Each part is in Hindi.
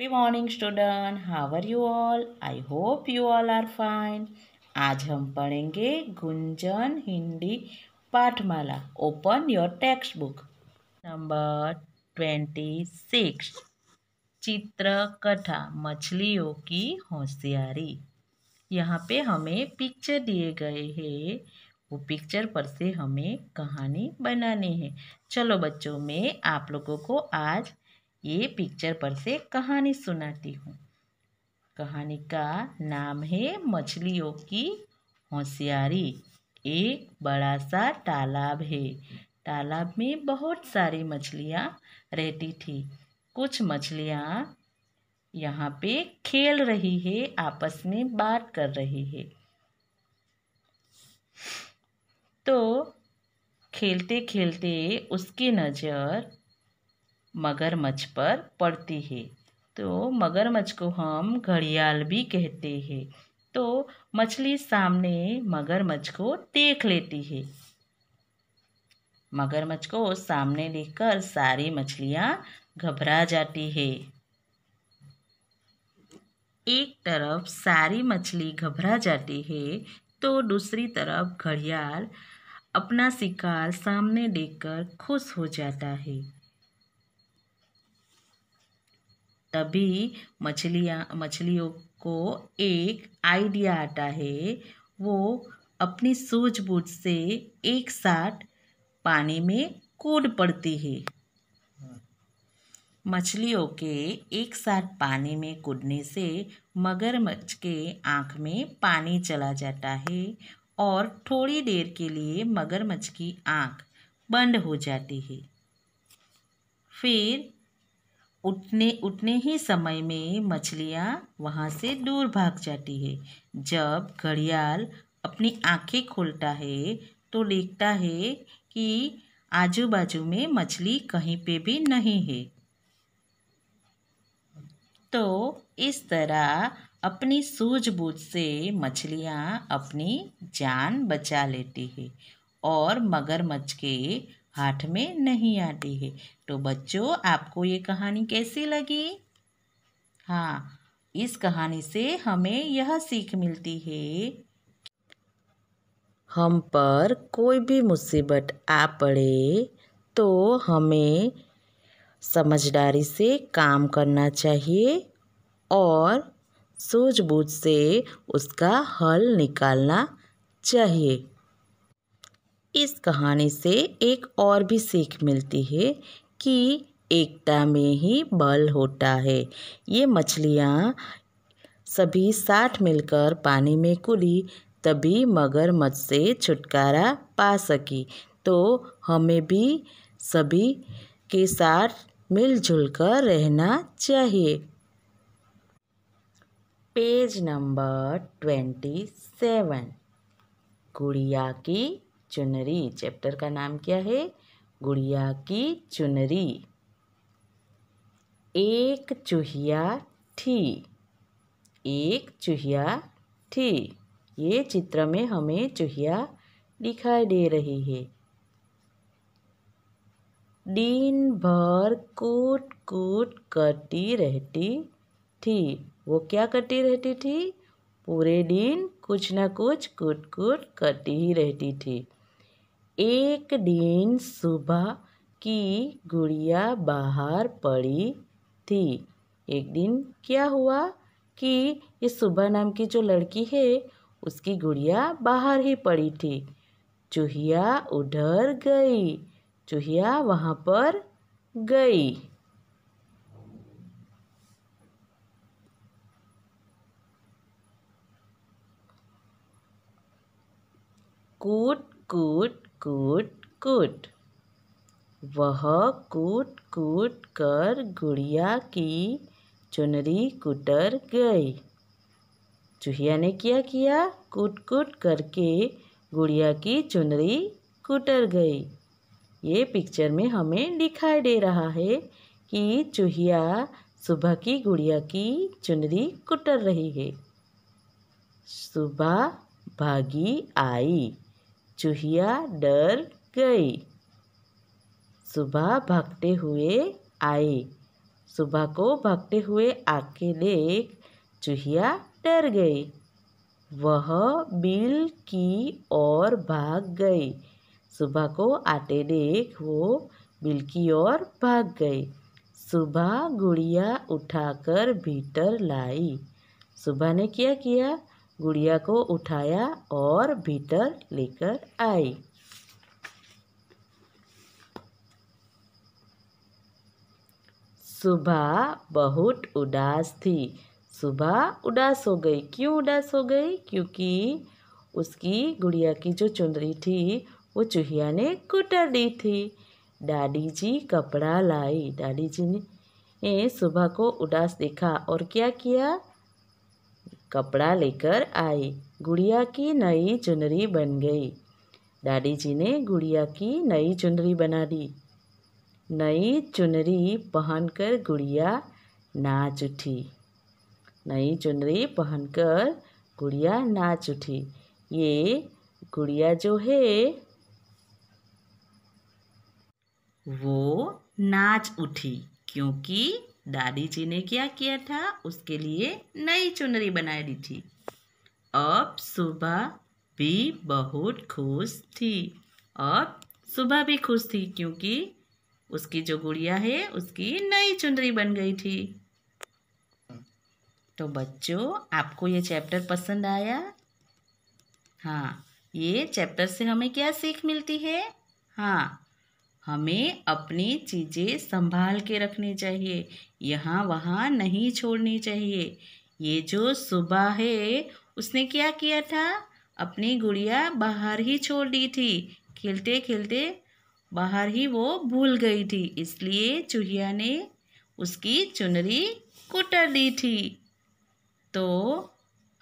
good morning student how are you all I hope you all are fine आज हम पढ़ेंगे गुंजन हिंदी पाठमाला open your text book number twenty six चित्रकथा मछलियों की होशियारी यहाँ पे हमें पिक्चर दिए गए हैं वो पिक्चर पर से हमें कहानी बनानी है चलो बच्चों मैं आप लोगों को आज ये पिक्चर पर से कहानी सुनाती हूँ कहानी का नाम है मछलियों की होशियारी एक बड़ा सा तालाब है तालाब में बहुत सारी मछलियाँ रहती थी कुछ मछलियाँ यहाँ पे खेल रही है आपस में बात कर रही है तो खेलते खेलते उसकी नज़र मगरमच्छ पर पड़ती है तो मगरमच्छ को हम घड़ियाल भी कहते हैं तो मछली सामने मगरमच्छ को देख लेती है मगरमच्छ को सामने देखकर सारी मछलियाँ घबरा जाती है एक तरफ सारी मछली घबरा जाती है तो दूसरी तरफ घड़ियाल अपना शिकार सामने देखकर खुश हो जाता है तभी मछलियाँ मछलियों को एक आइडिया आता है वो अपनी सूझबूझ से एक साथ पानी में कूद पड़ती है मछलियों के एक साथ पानी में कूदने से मगरमच्छ के आँख में पानी चला जाता है और थोड़ी देर के लिए मगरमच्छ की आँख बंद हो जाती है फिर उठने उठने ही समय में मछलियाँ वहाँ से दूर भाग जाती है जब घड़ियाल अपनी आंखें खोलता है तो देखता है कि आजू बाजू में मछली कहीं पे भी नहीं है तो इस तरह अपनी सूझबूझ से मछलियाँ अपनी जान बचा लेती है और मगरमच्छ के हाथ में नहीं आती है तो बच्चों आपको ये कहानी कैसी लगी हाँ इस कहानी से हमें यह सीख मिलती है हम पर कोई भी मुसीबत आ पड़े तो हमें समझदारी से काम करना चाहिए और सूझबूझ से उसका हल निकालना चाहिए इस कहानी से एक और भी सीख मिलती है कि एकता में ही बल होता है ये मछलियाँ सभी साथ मिलकर पानी में कूदी तभी मगरमच्छ से छुटकारा पा सकी तो हमें भी सभी के साथ मिलजुल कर रहना चाहिए पेज नंबर ट्वेंटी सेवन गुड़िया की चुनरी चैप्टर का नाम क्या है गुड़िया की चुनरी एक चूहिया थी एक चूहिया थी ये चित्र में हमें चूहिया दिखाई दे रही है दिन भर कूट कूट करती रहती थी वो क्या करती रहती थी पूरे दिन कुछ ना कुछ कूट कूट करती ही रहती थी एक दिन सुबह की गुड़िया बाहर पड़ी थी एक दिन क्या हुआ कि ये सुबह नाम की जो लड़की है उसकी गुड़िया बाहर ही पड़ी थी चूहिया उधर गई चूहिया वहाँ पर गई कूट कूट कूट कूट वह कूट कूट कर गुड़िया की चुनरी कुटर गई चूहिया ने क्या किया कूट कूट करके गुड़िया की चुनरी कुटर गई ये पिक्चर में हमें दिखाई दे रहा है कि चूहिया सुबह की गुड़िया की चुनरी कुटर रही है सुबह भागी आई चूहिया डर गई सुबह भागते हुए आई सुबह को भागते हुए आके देख चूहिया डर गई वह बिल की ओर भाग गई सुबह को आते देख वो बिल की ओर भाग गई सुबह गुड़िया उठाकर भीतर लाई सुबह ने क्या किया गुड़िया को उठाया और भीतर लेकर आई सुबह बहुत उदास थी सुबह उदास हो गई क्यों उदास हो गई क्योंकि उसकी गुड़िया की जो चुंदरी थी वो चूहिया ने कुटर दी थी दादी जी कपड़ा लाई दादी जी ने सुबह को उदास देखा और क्या किया कपड़ा लेकर आई गुड़िया की नई चुनरी बन गई दादी जी ने गुड़िया की नई चुनरी बना दी नई चुनरी पहनकर गुड़िया नाच उठी नई चुनरी पहनकर गुड़िया नाच उठी ये गुड़िया जो है वो नाच उठी क्योंकि दादी जी ने क्या किया था उसके लिए नई चुनरी बनाई दी थी अब सुबह भी बहुत खुश थी अब सुबह भी खुश थी क्योंकि उसकी जो गुड़िया है उसकी नई चुनरी बन गई थी तो बच्चों आपको ये चैप्टर पसंद आया हाँ ये चैप्टर से हमें क्या सीख मिलती है हाँ हमें अपनी चीज़ें संभाल के रखनी चाहिए यहाँ वहाँ नहीं छोड़नी चाहिए ये जो सुबह है उसने क्या किया था अपनी गुड़िया बाहर ही छोड़ दी थी खेलते खेलते बाहर ही वो भूल गई थी इसलिए चूहिया ने उसकी चुनरी कुटर दी थी तो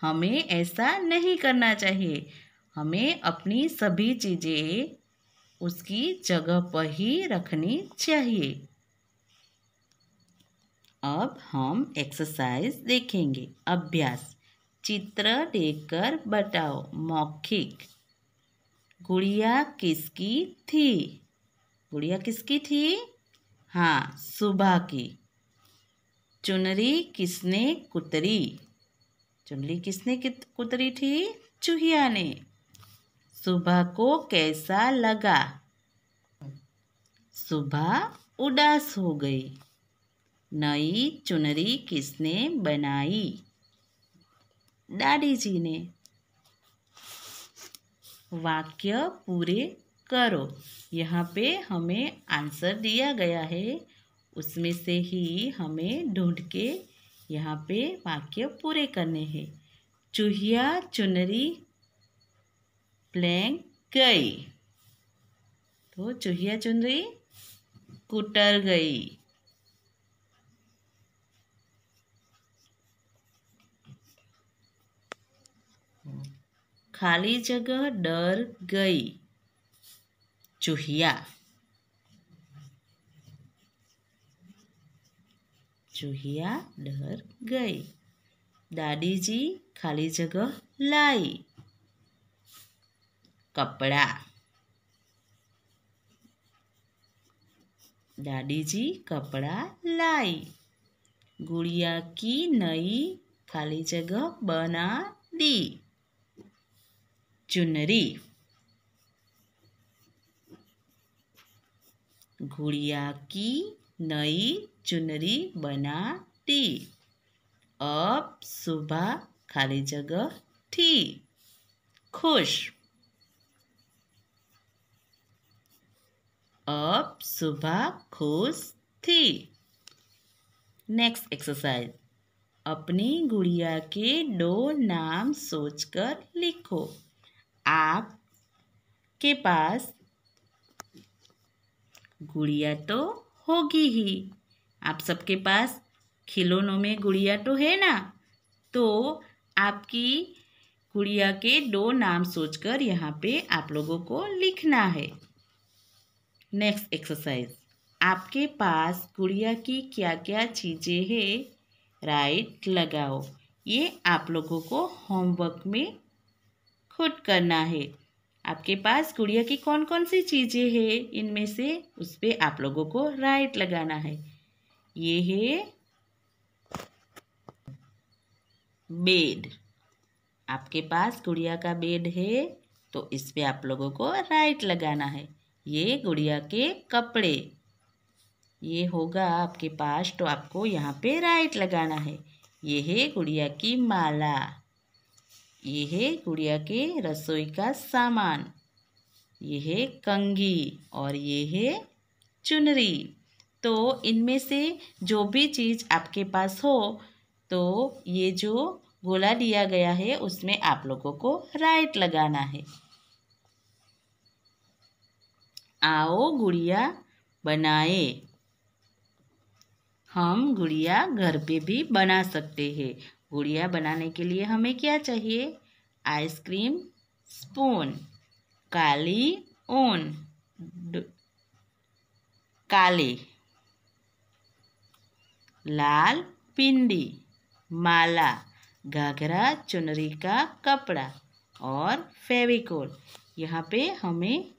हमें ऐसा नहीं करना चाहिए हमें अपनी सभी चीज़ें उसकी जगह पर ही रखनी चाहिए अब हम एक्सरसाइज देखेंगे अभ्यास चित्र देखकर बताओ मौखिक गुड़िया किसकी थी गुड़िया किसकी थी हाँ सुबह की चुनरी किसने कुतरी चुनरी किसने कुतरी थी चूहिया ने सुबह को कैसा लगा सुबह उदास हो गई नई चुनरी किसने बनाई दादी जी ने वाक्य पूरे करो यहाँ पे हमें आंसर दिया गया है उसमें से ही हमें ढूंढ के यहाँ पे वाक्य पूरे करने हैं चूहिया चुनरी प्लेंग गई तो चूहिया रही कुटर गई खाली जगह डर गई चूहिया चूहिया डर गई दादी जी खाली जगह लाई कपड़ा दादी जी कपड़ा लाई गुड़िया की नई खाली जगह बना दी चुनरी गुड़िया की नई चुनरी बना दी अब सुबह खाली जगह थी खुश अब सुबह खुश थी नेक्स्ट एक्सरसाइज अपनी गुड़िया के दो नाम सोचकर लिखो आप के पास गुड़िया तो होगी ही आप सबके पास खिलौनों में गुड़िया तो है ना तो आपकी गुड़िया के दो नाम सोचकर यहाँ पे आप लोगों को लिखना है नेक्स्ट एक्सरसाइज आपके पास गुड़िया की क्या क्या चीज़ें हैं राइट लगाओ ये आप लोगों को होमवर्क में खुद करना है आपके पास गुड़िया की कौन कौन सी चीज़ें हैं इनमें से उस पर आप लोगों को राइट लगाना है ये है बेड आपके पास गुड़िया का बेड है तो इस पर आप लोगों को राइट लगाना है ये गुड़िया के कपड़े ये होगा आपके पास तो आपको यहाँ पे राइट लगाना है ये है गुड़िया की माला ये है गुड़िया के रसोई का सामान ये है कंगी और ये है चुनरी तो इनमें से जो भी चीज़ आपके पास हो तो ये जो गोला दिया गया है उसमें आप लोगों को राइट लगाना है आओ गुड़िया बनाए हम गुड़िया घर पे भी बना सकते हैं गुड़िया बनाने के लिए हमें क्या चाहिए आइसक्रीम स्पून काली ऊन काली लाल पिंडी माला घाघरा चुनरी का कपड़ा और फेविकोल यहाँ पे हमें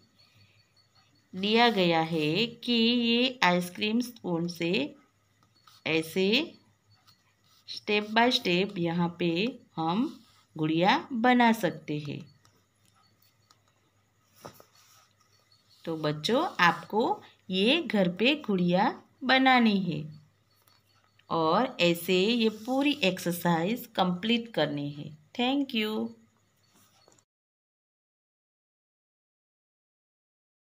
लिया गया है कि ये आइसक्रीम स्पून से ऐसे स्टेप बाय स्टेप यहाँ पे हम गुड़िया बना सकते हैं तो बच्चों आपको ये घर पे गुड़िया बनानी है और ऐसे ये पूरी एक्सरसाइज कंप्लीट करनी है थैंक यू